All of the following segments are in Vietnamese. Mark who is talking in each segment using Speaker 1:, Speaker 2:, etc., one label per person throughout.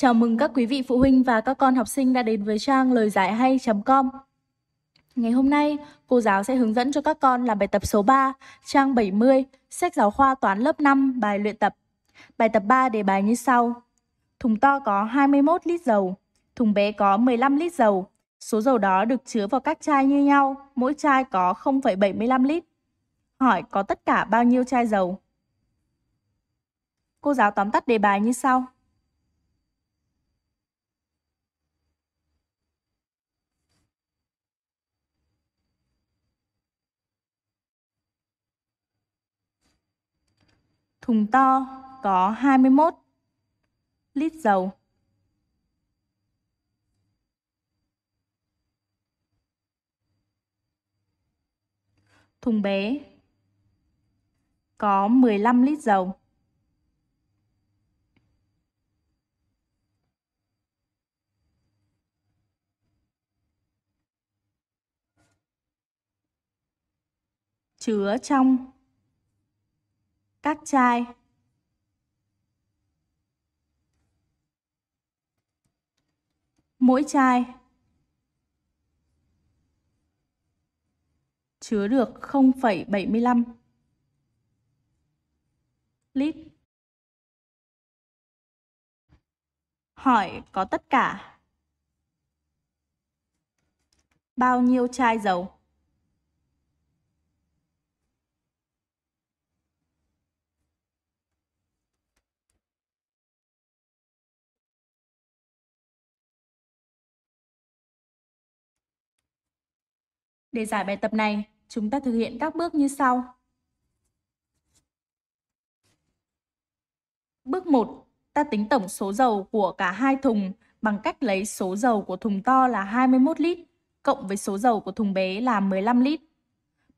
Speaker 1: Chào mừng các quý vị phụ huynh và các con học sinh đã đến với trang lời giải hay.com. Ngày hôm nay, cô giáo sẽ hướng dẫn cho các con làm bài tập số 3, trang 70, sách giáo khoa toán lớp 5, bài luyện tập. Bài tập 3 đề bài như sau. Thùng to có 21 lít dầu, thùng bé có 15 lít dầu. Số dầu đó được chứa vào các chai như nhau, mỗi chai có 0,75 lít. Hỏi có tất cả bao nhiêu chai dầu? Cô giáo tóm tắt đề bài như sau. Thùng to có 21 lít dầu. Thùng bé có 15 lít dầu. Chứa trong các chai, mỗi chai chứa được 0,75
Speaker 2: lít. Hỏi có tất cả bao
Speaker 1: nhiêu chai dầu?
Speaker 2: Để giải bài tập này, chúng ta thực hiện các bước như sau.
Speaker 1: Bước 1, ta tính tổng số dầu của cả hai thùng bằng cách lấy số dầu của thùng to là 21 lít cộng với số dầu của thùng bé là 15 lít.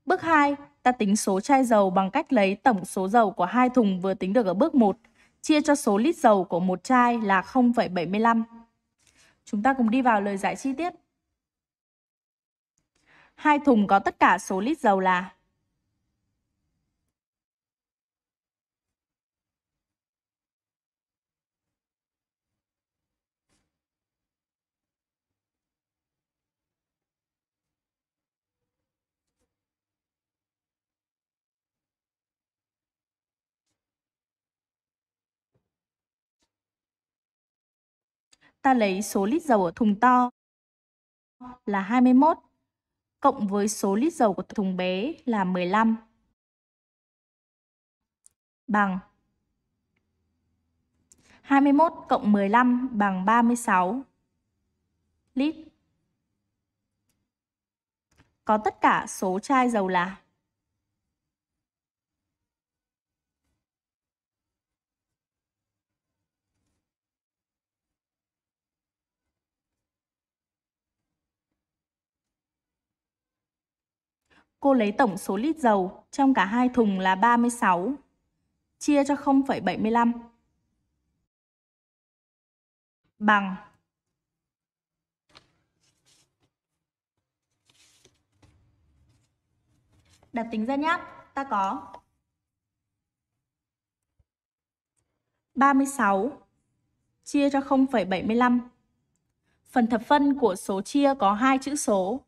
Speaker 1: Bước 2, ta tính số chai dầu bằng cách lấy tổng số dầu của hai thùng vừa tính được ở bước 1 chia cho số lít dầu của một chai là 0,75. Chúng ta cùng đi vào lời giải chi tiết. Hai thùng có tất cả số lít dầu là ta lấy số lít dầu ở thùng to là 21 cộng với số lít dầu của thùng bé là 15 bằng 21 cộng 15 bằng 36 lít. Có tất cả số chai dầu là Cô lấy tổng số lít dầu trong cả hai thùng là 36, chia cho 0,75 bằng Đặt tính ra nhé, ta có 36 chia cho 0,75. Phần thập phân của số chia có hai chữ số.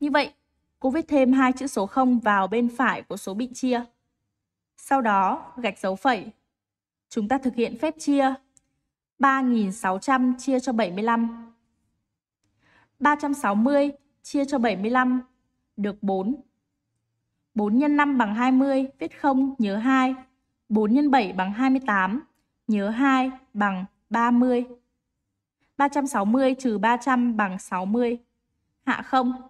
Speaker 1: Như vậy, Cô viết thêm hai chữ số 0 vào bên phải của số bị chia. Sau đó, gạch dấu phẩy. Chúng ta thực hiện phép chia 3.600 chia cho 75. 360 chia cho 75 được 4. 4 x 5 bằng 20, viết 0 nhớ 2. 4 x 7 bằng 28, nhớ 2 bằng 30. 360 trừ 300 bằng 60. Hạ 0.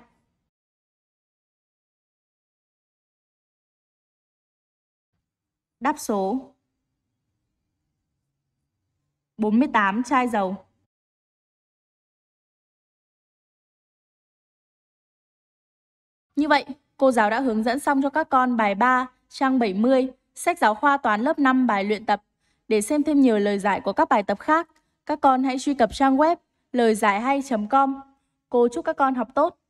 Speaker 2: Đáp số 48 chai dầu. Như vậy, cô giáo đã hướng dẫn xong cho các con bài 3, trang 70,
Speaker 1: sách giáo khoa toán lớp 5 bài luyện tập. Để xem thêm nhiều lời giải của các bài tập khác,
Speaker 2: các con hãy truy cập trang web lời giải hay.com. Cô chúc các con học tốt.